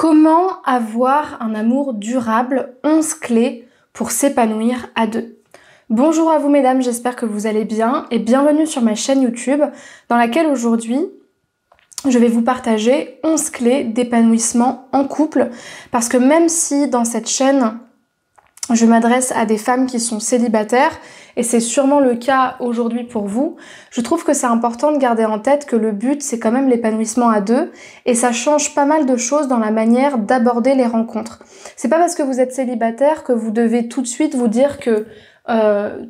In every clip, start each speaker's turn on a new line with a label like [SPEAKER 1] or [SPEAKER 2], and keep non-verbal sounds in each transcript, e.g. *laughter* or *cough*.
[SPEAKER 1] Comment avoir un amour durable 11 clés pour s'épanouir à deux. Bonjour à vous mesdames, j'espère que vous allez bien et bienvenue sur ma chaîne YouTube dans laquelle aujourd'hui je vais vous partager 11 clés d'épanouissement en couple parce que même si dans cette chaîne je m'adresse à des femmes qui sont célibataires et c'est sûrement le cas aujourd'hui pour vous, je trouve que c'est important de garder en tête que le but, c'est quand même l'épanouissement à deux, et ça change pas mal de choses dans la manière d'aborder les rencontres. C'est pas parce que vous êtes célibataire que vous devez tout de suite vous dire que... Euh,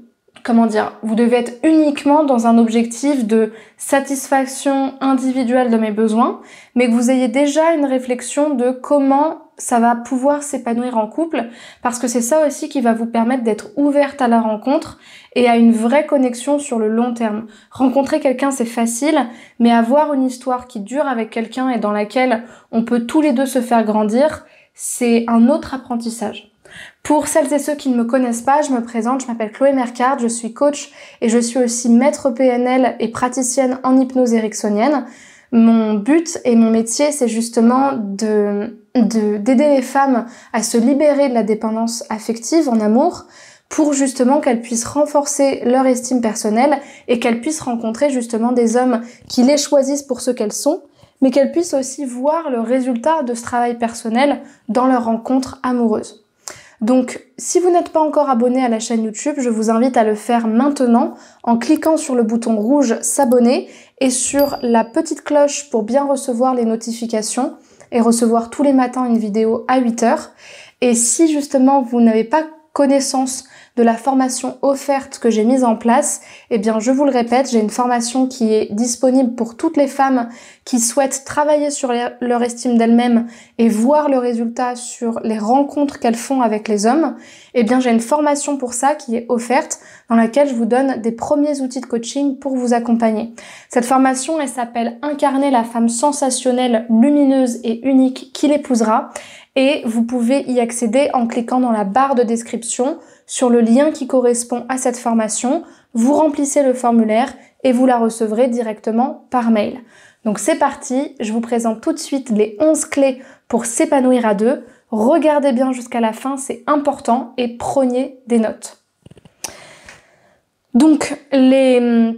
[SPEAKER 1] comment dire, vous devez être uniquement dans un objectif de satisfaction individuelle de mes besoins, mais que vous ayez déjà une réflexion de comment ça va pouvoir s'épanouir en couple parce que c'est ça aussi qui va vous permettre d'être ouverte à la rencontre et à une vraie connexion sur le long terme. Rencontrer quelqu'un c'est facile, mais avoir une histoire qui dure avec quelqu'un et dans laquelle on peut tous les deux se faire grandir, c'est un autre apprentissage. Pour celles et ceux qui ne me connaissent pas, je me présente, je m'appelle Chloé Mercard, je suis coach et je suis aussi maître PNL et praticienne en hypnose ericksonienne. Mon but et mon métier, c'est justement de d'aider les femmes à se libérer de la dépendance affective en amour pour justement qu'elles puissent renforcer leur estime personnelle et qu'elles puissent rencontrer justement des hommes qui les choisissent pour ce qu'elles sont, mais qu'elles puissent aussi voir le résultat de ce travail personnel dans leur rencontre amoureuse. Donc, si vous n'êtes pas encore abonné à la chaîne YouTube, je vous invite à le faire maintenant en cliquant sur le bouton rouge s'abonner et sur la petite cloche pour bien recevoir les notifications et recevoir tous les matins une vidéo à 8 heures. Et si justement vous n'avez pas connaissance de la formation offerte que j'ai mise en place, et eh bien je vous le répète, j'ai une formation qui est disponible pour toutes les femmes qui souhaitent travailler sur leur estime d'elles-mêmes et voir le résultat sur les rencontres qu'elles font avec les hommes. Et eh bien j'ai une formation pour ça qui est offerte dans laquelle je vous donne des premiers outils de coaching pour vous accompagner. Cette formation, elle s'appelle Incarner la femme sensationnelle, lumineuse et unique qui l'épousera et vous pouvez y accéder en cliquant dans la barre de description sur le lien qui correspond à cette formation. Vous remplissez le formulaire et vous la recevrez directement par mail. Donc c'est parti, je vous présente tout de suite les 11 clés pour s'épanouir à deux. Regardez bien jusqu'à la fin, c'est important et prenez des notes. Donc les hum,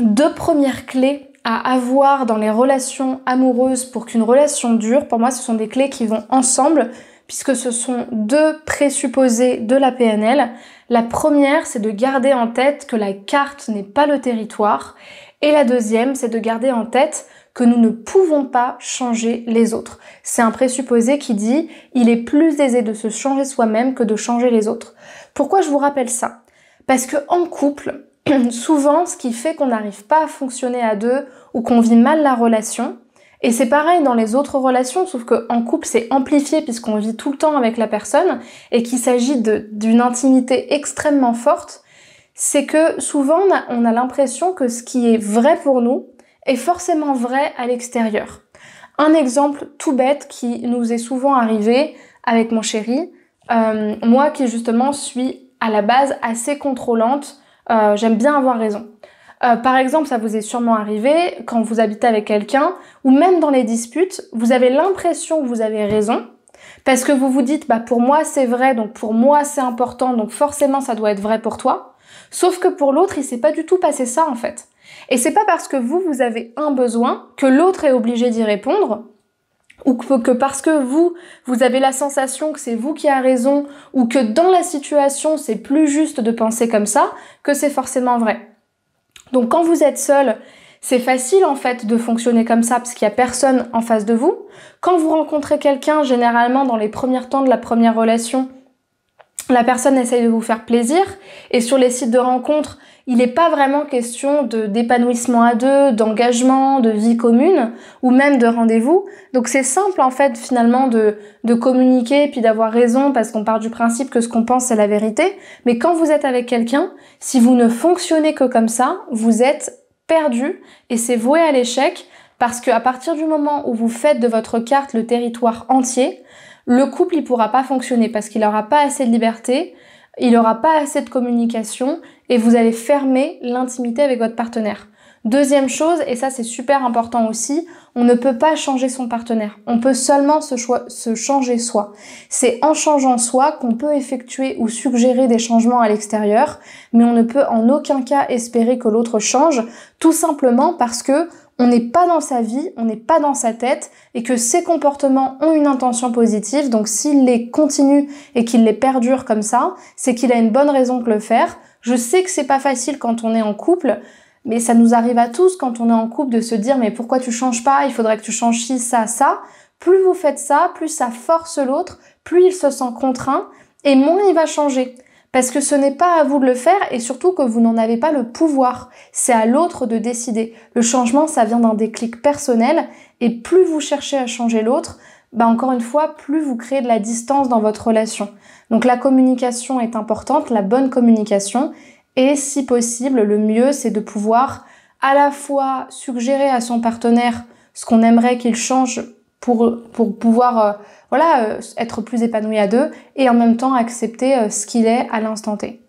[SPEAKER 1] deux premières clés à avoir dans les relations amoureuses pour qu'une relation dure, pour moi, ce sont des clés qui vont ensemble, puisque ce sont deux présupposés de la PNL. La première, c'est de garder en tête que la carte n'est pas le territoire, et la deuxième, c'est de garder en tête que nous ne pouvons pas changer les autres. C'est un présupposé qui dit il est plus aisé de se changer soi-même que de changer les autres. Pourquoi je vous rappelle ça Parce que en couple, *clears throat* souvent ce qui fait qu'on n'arrive pas à fonctionner à deux ou qu'on vit mal la relation. Et c'est pareil dans les autres relations, sauf qu'en couple c'est amplifié puisqu'on vit tout le temps avec la personne et qu'il s'agit d'une intimité extrêmement forte. C'est que souvent on a, l'impression que ce qui est vrai pour nous est forcément vrai à l'extérieur. Un exemple tout bête qui nous est souvent arrivé avec mon chéri, euh, moi qui justement suis à la base assez contrôlante, euh, j'aime bien avoir raison. Euh, par exemple, ça vous est sûrement arrivé quand vous habitez avec quelqu'un, ou même dans les disputes, vous avez l'impression que vous avez raison, parce que vous vous dites, bah pour moi c'est vrai, donc pour moi c'est important, donc forcément ça doit être vrai pour toi. Sauf que pour l'autre, il s'est pas du tout passé ça en fait. Et c'est pas parce que vous vous avez un besoin que l'autre est obligé d'y répondre, ou que parce que vous, vous avez la sensation que c'est vous qui a raison, ou que dans la situation, c'est plus juste de penser comme ça, que c'est forcément vrai. Donc quand vous êtes seul, c'est facile en fait de fonctionner comme ça parce qu'il n'y a personne en face de vous. Quand vous rencontrez quelqu'un, généralement dans les premiers temps de la première relation, la personne essaye de vous faire plaisir. Et sur les sites de rencontres, il n'est pas vraiment question d'épanouissement à deux, d'engagement, de vie commune ou même de rendez-vous. Donc c'est simple en fait finalement de, de communiquer et puis d'avoir raison parce qu'on part du principe que ce qu'on pense c'est la vérité. Mais quand vous êtes avec quelqu'un, si vous ne fonctionnez que comme ça, vous êtes perdu et c'est voué à l'échec parce qu'à partir du moment où vous faites de votre carte le territoire entier, le couple, il pourra pas fonctionner parce qu'il n'aura pas assez de liberté, il n'aura pas assez de communication et vous allez fermer l'intimité avec votre partenaire. Deuxième chose, et ça c'est super important aussi, on ne peut pas changer son partenaire. On peut seulement se, se changer soi. C'est en changeant soi qu'on peut effectuer ou suggérer des changements à l'extérieur, mais on ne peut en aucun cas espérer que l'autre change, tout simplement parce que on n'est pas dans sa vie, on n'est pas dans sa tête et que ses comportements ont une intention positive. Donc s'il les continue et qu'il les perdure comme ça, c'est qu'il a une bonne raison de le faire. Je sais que c'est pas facile quand on est en couple, mais ça nous arrive à tous quand on est en couple de se dire mais pourquoi tu changes pas Il faudrait que tu changes ci, ça, ça. Plus vous faites ça, plus ça force l'autre, plus il se sent contraint et moins il va changer parce que ce n'est pas à vous de le faire et surtout que vous n'en avez pas le pouvoir. C'est à l'autre de décider. Le changement, ça vient d'un déclic personnel et plus vous cherchez à changer l'autre, bah encore une fois, plus vous créez de la distance dans votre relation. Donc la communication est importante, la bonne communication, et si possible, le mieux, c'est de pouvoir à la fois suggérer à son partenaire ce qu'on aimerait qu'il change pour, pouvoir euh, voilà, euh, être plus épanoui à deux et en même temps accepter euh, ce qu'il est à l'instant T.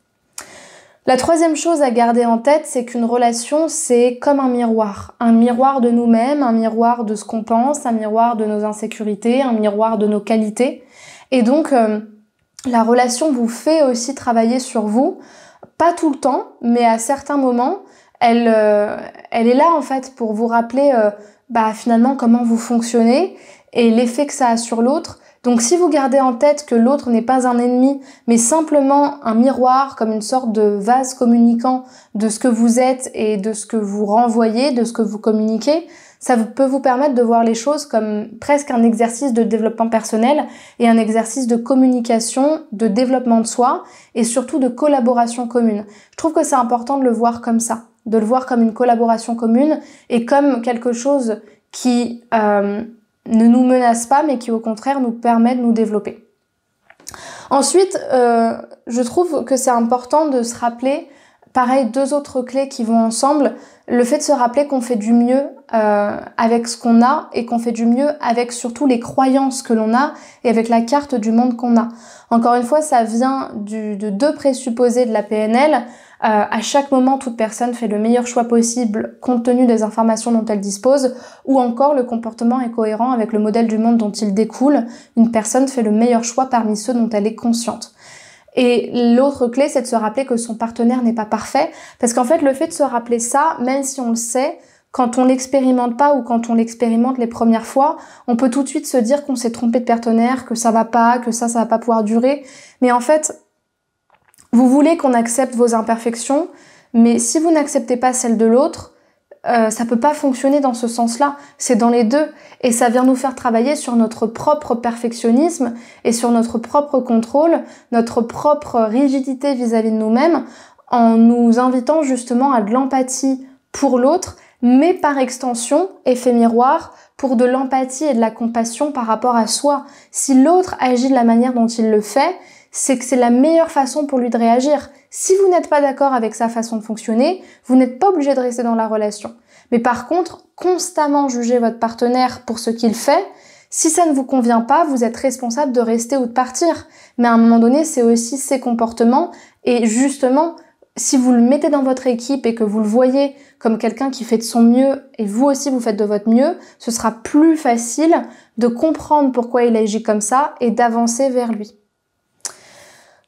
[SPEAKER 1] La troisième chose à garder en tête, c'est qu'une relation, c'est comme un miroir. Un miroir de nous-mêmes, un miroir de ce qu'on pense, un miroir de nos insécurités, un miroir de nos qualités. Et donc, la relation vous fait aussi travailler sur vous, pas tout le temps, mais à certains moments, elle, euh, elle est là en fait pour vous rappeler euh, bah, finalement comment vous fonctionnez et l'effet que ça a sur l'autre. Donc si vous gardez en tête que l'autre n'est pas un ennemi, mais simplement un miroir, comme une sorte de vase communicant de ce que vous êtes et de ce que vous renvoyez, de ce que vous communiquez, ça peut vous permettre de voir les choses comme presque un exercice de développement personnel et un exercice de communication, de développement de soi et surtout de collaboration commune. Je trouve que c'est important de le voir comme ça de le voir comme une collaboration commune et comme quelque chose qui euh, ne nous menace pas, mais qui au contraire nous permet de nous développer. Ensuite, euh, je trouve que c'est important de se rappeler, pareil, deux autres clés qui vont ensemble, le fait de se rappeler qu'on fait du mieux euh, avec ce qu'on a et qu'on fait du mieux avec surtout les croyances que l'on a et avec la carte du monde qu'on a. Encore une fois, ça vient de deux présupposés de la PNL. Euh, à chaque moment, toute personne fait le meilleur choix possible compte tenu des informations dont elle dispose, ou encore le comportement est cohérent avec le modèle du monde dont il découle. Une personne fait le meilleur choix parmi ceux dont elle est consciente. Et l'autre clé, c'est de se rappeler que son partenaire n'est pas parfait, parce qu'en fait, le fait de se rappeler ça, même si on le sait, quand on l'expérimente pas ou quand on l'expérimente les premières fois, on peut tout de suite se dire qu'on s'est trompé de partenaire, que ça va pas, que ça, ça va pas pouvoir durer. Mais en fait, vous voulez qu'on accepte vos imperfections, mais si vous n'acceptez pas celles de l'autre, ça euh, ça peut pas fonctionner dans ce sens-là. C'est dans les deux. Et ça vient nous faire travailler sur notre propre perfectionnisme et sur notre propre contrôle, notre propre rigidité vis-à-vis de nous-mêmes, en nous invitant justement à de l'empathie pour l'autre, mais par extension, effet miroir, pour de l'empathie et de la compassion par rapport à soi. Si l'autre agit de la manière dont il le fait, c'est que c'est la meilleure façon pour lui de réagir. Si vous n'êtes pas d'accord avec sa façon de fonctionner, vous n'êtes pas obligé de rester dans la relation. Mais par contre, constamment juger votre partenaire pour ce qu'il fait, si ça ne vous convient pas, vous êtes responsable de rester ou de partir. Mais à un moment donné, c'est aussi ses comportements. Et justement, si vous le mettez dans votre équipe et que vous le voyez comme quelqu'un qui fait de son mieux et vous aussi vous faites de votre mieux, ce sera plus facile de comprendre pourquoi il agit comme ça et d'avancer vers lui.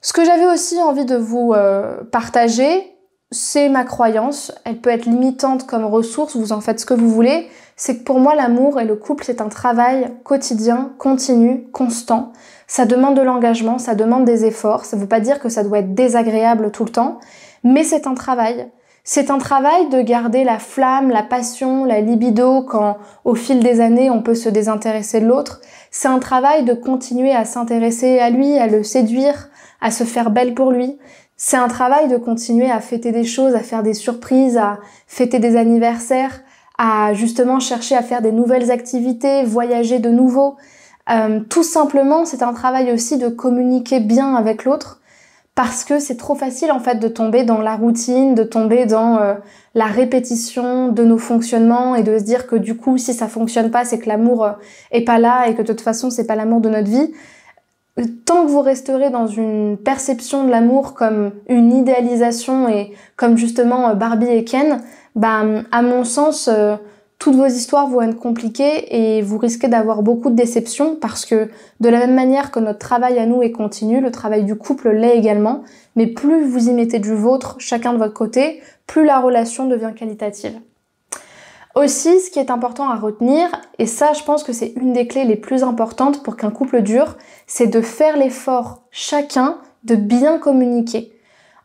[SPEAKER 1] Ce que j'avais aussi envie de vous euh, partager, c'est ma croyance. Elle peut être limitante comme ressource, vous en faites ce que vous voulez. C'est que pour moi, l'amour et le couple, c'est un travail quotidien, continu, constant. Ça demande de l'engagement, ça demande des efforts. Ça ne veut pas dire que ça doit être désagréable tout le temps, mais c'est un travail. C'est un travail de garder la flamme, la passion, la libido quand au fil des années on peut se désintéresser de l'autre. C'est un travail de continuer à s'intéresser à lui, à le séduire, à se faire belle pour lui. C'est un travail de continuer à fêter des choses, à faire des surprises, à fêter des anniversaires, à justement chercher à faire des nouvelles activités, voyager de nouveau. Euh, tout simplement, c'est un travail aussi de communiquer bien avec l'autre parce que c'est trop facile en fait de tomber dans la routine, de tomber dans euh, la répétition de nos fonctionnements et de se dire que du coup si ça fonctionne pas c'est que l'amour euh, est pas là et que de toute façon c'est pas l'amour de notre vie tant que vous resterez dans une perception de l'amour comme une idéalisation et comme justement euh, Barbie et Ken, bah, à mon sens, euh, toutes vos histoires vont être compliquées et vous risquez d'avoir beaucoup de déceptions parce que de la même manière que notre travail à nous est continu, le travail du couple l'est également, mais plus vous y mettez du vôtre, chacun de votre côté, plus la relation devient qualitative. Aussi, ce qui est important à retenir, et ça je pense que c'est une des clés les plus importantes pour qu'un couple dure, c'est de faire l'effort chacun de bien communiquer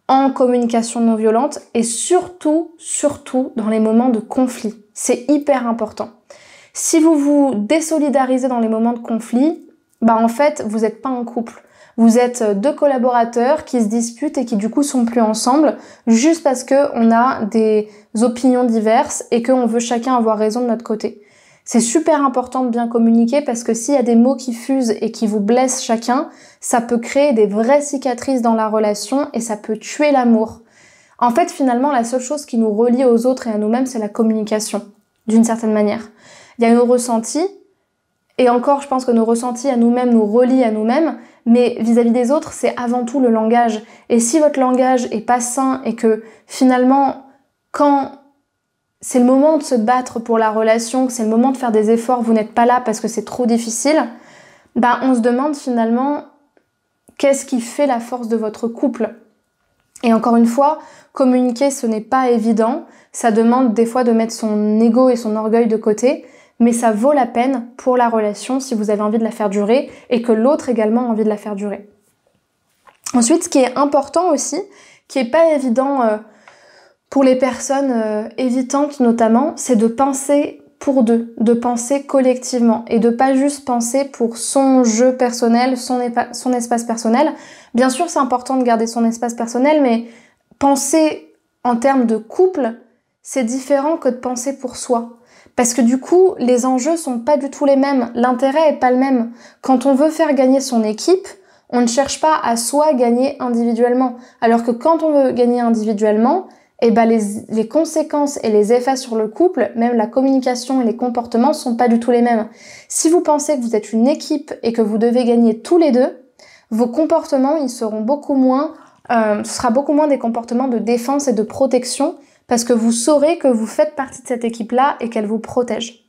[SPEAKER 1] en communication non violente et surtout, surtout dans les moments de conflit. C'est hyper important. Si vous vous désolidarisez dans les moments de conflit, bah en fait, vous n'êtes pas un couple. Vous êtes deux collaborateurs qui se disputent et qui du coup sont plus ensemble juste parce que on a des opinions diverses et qu'on veut chacun avoir raison de notre côté. C'est super important de bien communiquer parce que s'il y a des mots qui fusent et qui vous blessent chacun, ça peut créer des vraies cicatrices dans la relation et ça peut tuer l'amour. En fait, finalement, la seule chose qui nous relie aux autres et à nous-mêmes, c'est la communication, d'une certaine manière. Il y a nos ressentis, et encore, je pense que nos ressentis à nous-mêmes nous relient à nous-mêmes, mais vis-à-vis des autres, c'est avant tout le langage. Et si votre langage est pas sain et que finalement, quand c'est le moment de se battre pour la relation, que c'est le moment de faire des efforts, vous n'êtes pas là parce que c'est trop difficile, bah on se demande finalement qu'est-ce qui fait la force de votre couple. Et encore une fois, communiquer, ce n'est pas évident. Ça demande des fois de mettre son ego et son orgueil de côté mais ça vaut la peine pour la relation si vous avez envie de la faire durer et que l'autre également a envie de la faire durer. Ensuite, ce qui est important aussi, qui n'est pas évident euh, pour les personnes euh, évitantes notamment, c'est de penser pour deux, de penser collectivement et de pas juste penser pour son jeu personnel, son espace personnel. Bien sûr, c'est important de garder son espace personnel, mais penser en termes de couple, c'est différent que de penser pour soi. Parce que du coup, les enjeux sont pas du tout les mêmes, l'intérêt est pas le même. Quand on veut faire gagner son équipe, on ne cherche pas à soi gagner individuellement. Alors que quand on veut gagner individuellement, eh ben les, les, conséquences et les effets sur le couple, même la communication et les comportements sont pas du tout les mêmes. Si vous pensez que vous êtes une équipe et que vous devez gagner tous les deux, vos comportements, ils seront beaucoup moins, euh, ce sera beaucoup moins des comportements de défense et de protection parce que vous saurez que vous faites partie de cette équipe-là et qu'elle vous protège.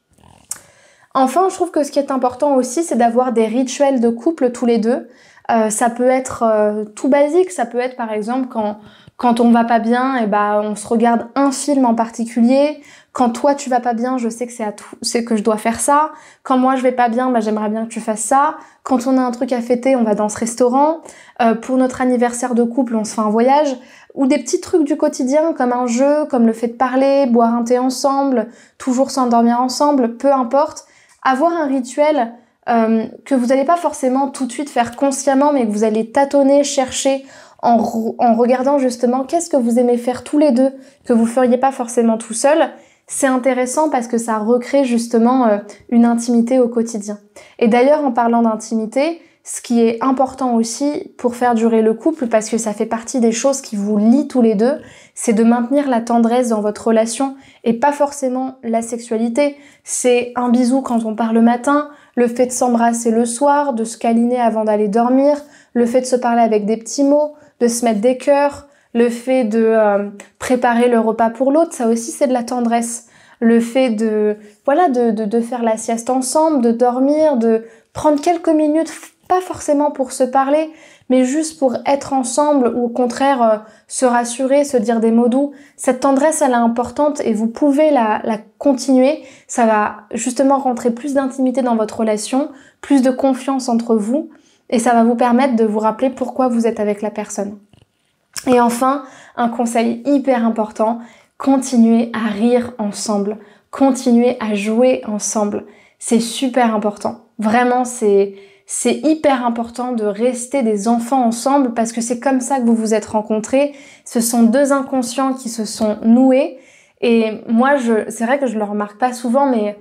[SPEAKER 1] Enfin, je trouve que ce qui est important aussi, c'est d'avoir des rituels de couple tous les deux. Euh, ça peut être euh, tout basique, ça peut être par exemple quand quand on va pas bien, et eh ben, on se regarde un film en particulier quand toi tu vas pas bien, je sais que c'est à c'est que je dois faire ça. Quand moi je vais pas bien, bah, j'aimerais bien que tu fasses ça. Quand on a un truc à fêter, on va dans ce restaurant. Euh, pour notre anniversaire de couple, on se fait un voyage ou des petits trucs du quotidien comme un jeu, comme le fait de parler, boire un thé ensemble, toujours s'endormir ensemble, peu importe. Avoir un rituel euh, que vous n'allez pas forcément tout de suite faire consciemment, mais que vous allez tâtonner, chercher en, en regardant justement qu'est-ce que vous aimez faire tous les deux, que vous feriez pas forcément tout seul c'est intéressant parce que ça recrée justement euh, une intimité au quotidien. Et d'ailleurs, en parlant d'intimité, ce qui est important aussi pour faire durer le couple, parce que ça fait partie des choses qui vous lient tous les deux, c'est de maintenir la tendresse dans votre relation et pas forcément la sexualité. C'est un bisou quand on part le matin, le fait de s'embrasser le soir, de se caliner avant d'aller dormir, le fait de se parler avec des petits mots, de se mettre des cœurs, le fait de euh, préparer le repas pour l'autre, ça aussi c'est de la tendresse. Le fait de voilà de, faire la sieste ensemble, de dormir, de prendre quelques minutes, pas forcément pour se parler, mais juste pour être ensemble ou au contraire euh, se rassurer, se dire des mots doux. Cette tendresse, elle est importante et vous pouvez la, la continuer. Ça va justement rentrer plus d'intimité dans votre relation, plus de confiance entre vous et ça va vous permettre de vous rappeler pourquoi vous êtes avec la personne. Et enfin, un conseil hyper important, continuez à rire ensemble, continuez à jouer ensemble. C'est super important. Vraiment, c'est c'est hyper important de rester des enfants ensemble parce que c'est comme ça que vous vous êtes rencontrés. Ce sont deux inconscients qui se sont noués. Et moi, je, c'est vrai que je le remarque pas souvent, mais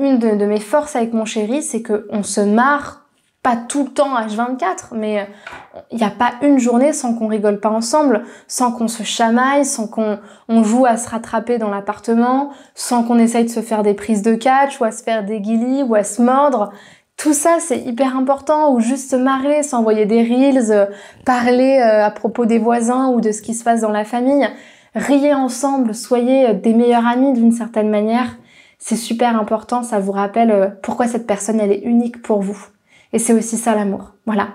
[SPEAKER 1] une de, mes forces avec mon chéri, c'est qu'on se marre pas tout le temps H24, mais euh, il n'y a pas une journée sans qu'on rigole pas ensemble, sans qu'on se chamaille, sans qu'on on joue à se rattraper dans l'appartement, sans qu'on essaye de se faire des prises de catch ou à se faire des guilis ou à se mordre. Tout ça, c'est hyper important, ou juste se marrer, s'envoyer des reels, euh, parler euh, à propos des voisins ou de ce qui se passe dans la famille. Riez ensemble, soyez des meilleurs amis d'une certaine manière. C'est super important, ça vous rappelle pourquoi cette personne, elle est unique pour vous. Et c'est aussi ça l'amour. Voilà.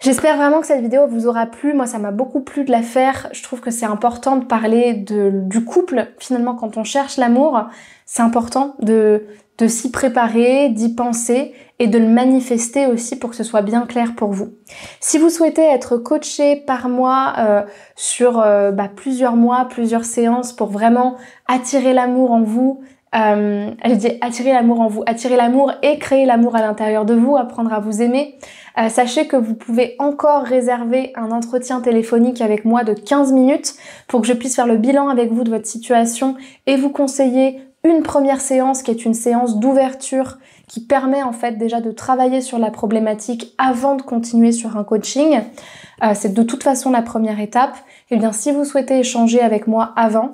[SPEAKER 1] J'espère vraiment que cette vidéo vous aura plu. Moi, ça m'a beaucoup plu de la faire. Je trouve que c'est important de parler du couple. Finalement, quand on cherche l'amour, c'est important de, s'y préparer, d'y penser et de le manifester aussi pour que ce soit bien clair pour vous. Si vous souhaitez être coaché par moi euh, sur euh, bah, plusieurs mois, plusieurs séances pour vraiment attirer l'amour en vous, euh, je attirer l'amour en vous, attirer l'amour et créer l'amour à l'intérieur de vous, apprendre à vous aimer. Euh, sachez que vous pouvez encore réserver un entretien téléphonique avec moi de 15 minutes pour que je puisse faire le bilan avec vous de votre situation et vous conseiller une première séance qui est une séance d'ouverture qui permet en fait déjà de travailler sur la problématique avant de continuer sur un coaching. Euh, c'est de toute façon la première étape. Et eh bien si vous souhaitez échanger avec moi avant,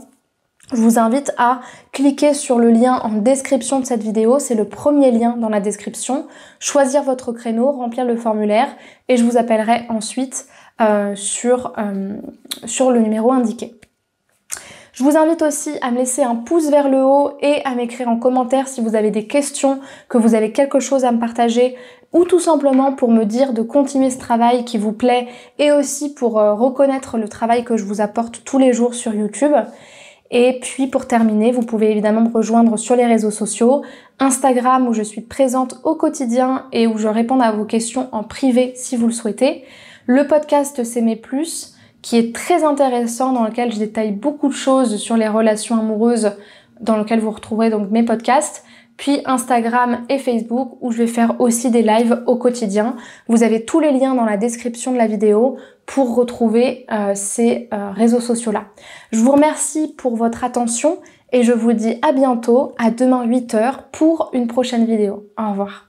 [SPEAKER 1] je vous invite à cliquer sur le lien en description de cette vidéo, c'est le premier lien dans la description, choisir votre créneau, remplir le formulaire et je vous appellerai ensuite euh, sur, euh, sur le numéro indiqué. Je vous invite aussi à me laisser un pouce vers le haut et à m'écrire en commentaire si vous avez des questions, que vous avez quelque chose à me partager ou tout simplement pour me dire de continuer ce travail qui vous plaît et aussi pour euh, reconnaître le travail que je vous apporte tous les jours sur YouTube. Et puis pour terminer, vous pouvez évidemment me rejoindre sur les réseaux sociaux, Instagram où je suis présente au quotidien et où je réponds à vos questions en privé si vous le souhaitez. Le podcast mes plus qui est très intéressant dans lequel je détaille beaucoup de choses sur les relations amoureuses dans lequel vous retrouverez donc mes podcasts puis Instagram et Facebook où je vais faire aussi des lives au quotidien. Vous avez tous les liens dans la description de la vidéo pour retrouver euh, ces euh, réseaux sociaux-là. Je vous remercie pour votre attention et je vous dis à bientôt, à demain 8h pour une prochaine vidéo. Au revoir.